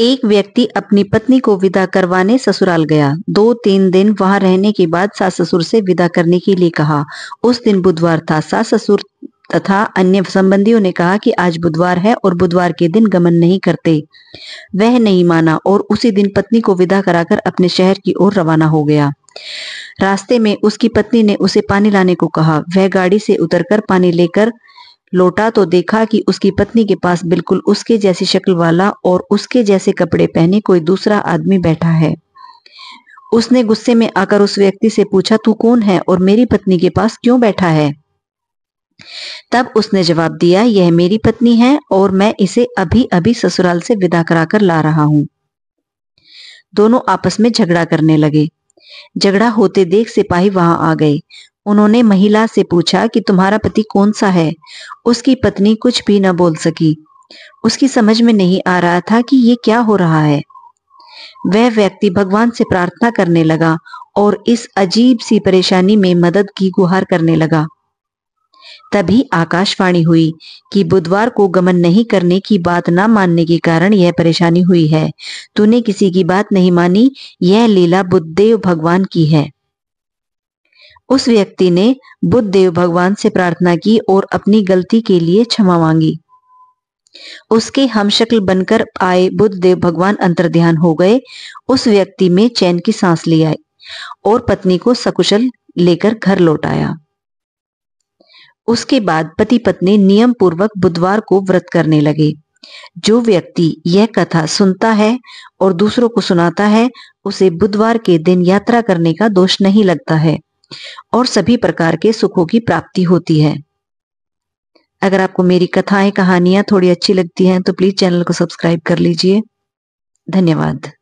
एक व्यक्ति अपनी पत्नी को विदा करवाने ससुराल गया दो तीन दिन वहां रहने के बाद सास ससुर से विदा करने के लिए कहा उस दिन बुधवार था सास ससुर तथा अन्य संबंधियों ने कहा कि आज बुधवार है और बुधवार के दिन गमन नहीं करते वह नहीं माना और उसी दिन पत्नी को विदा कराकर अपने शहर की ओर रवाना हो गया रास्ते में उसकी पत्नी ने उसे पानी लाने को कहा वह गाड़ी से उतरकर पानी लेकर लौटा तो देखा कि उसकी पत्नी के पास बिल्कुल उसके जैसी शक्ल वाला और उसके जैसे कपड़े पहने कोई दूसरा आदमी बैठा है उसने गुस्से में आकर उस व्यक्ति से पूछा तू कौन है और मेरी पत्नी के पास क्यों बैठा है तब उसने जवाब दिया यह मेरी पत्नी है और मैं इसे अभी अभी ससुराल से विदा कराकर ला रहा हूं दोनों आपस में झगड़ा करने लगे झगड़ा होते देख सिपाही वहां आ गए उन्होंने महिला से पूछा कि तुम्हारा पति कौन सा है उसकी पत्नी कुछ भी न बोल सकी उसकी समझ में नहीं आ रहा था कि ये क्या हो रहा है वह व्यक्ति भगवान से प्रार्थना करने लगा और इस अजीब सी परेशानी में मदद की गुहार करने लगा तभी आकाशवाणी हुई कि बुधवार को गमन नहीं करने की बात ना मानने के कारण यह परेशानी हुई है तूने किसी की बात नहीं मानी यह लीला बुद्धदेव भगवान की है उस व्यक्ति ने बुद्ध देव भगवान से प्रार्थना की और अपनी गलती के लिए क्षमा मांगी उसके हमशक्ल बनकर आए बुद्ध देव भगवान ध्यान हो गए उस व्यक्ति में चैन की सांस ले आई और पत्नी को सकुशल लेकर घर लौट आया उसके बाद पति पत्नी नियम पूर्वक बुधवार को व्रत करने लगे जो व्यक्ति यह कथा सुनता है और दूसरों को सुनाता है उसे बुधवार के दिन यात्रा करने का दोष नहीं लगता है और सभी प्रकार के सुखों की प्राप्ति होती है अगर आपको मेरी कथाएं कहानियां थोड़ी अच्छी लगती हैं तो प्लीज चैनल को सब्सक्राइब कर लीजिए धन्यवाद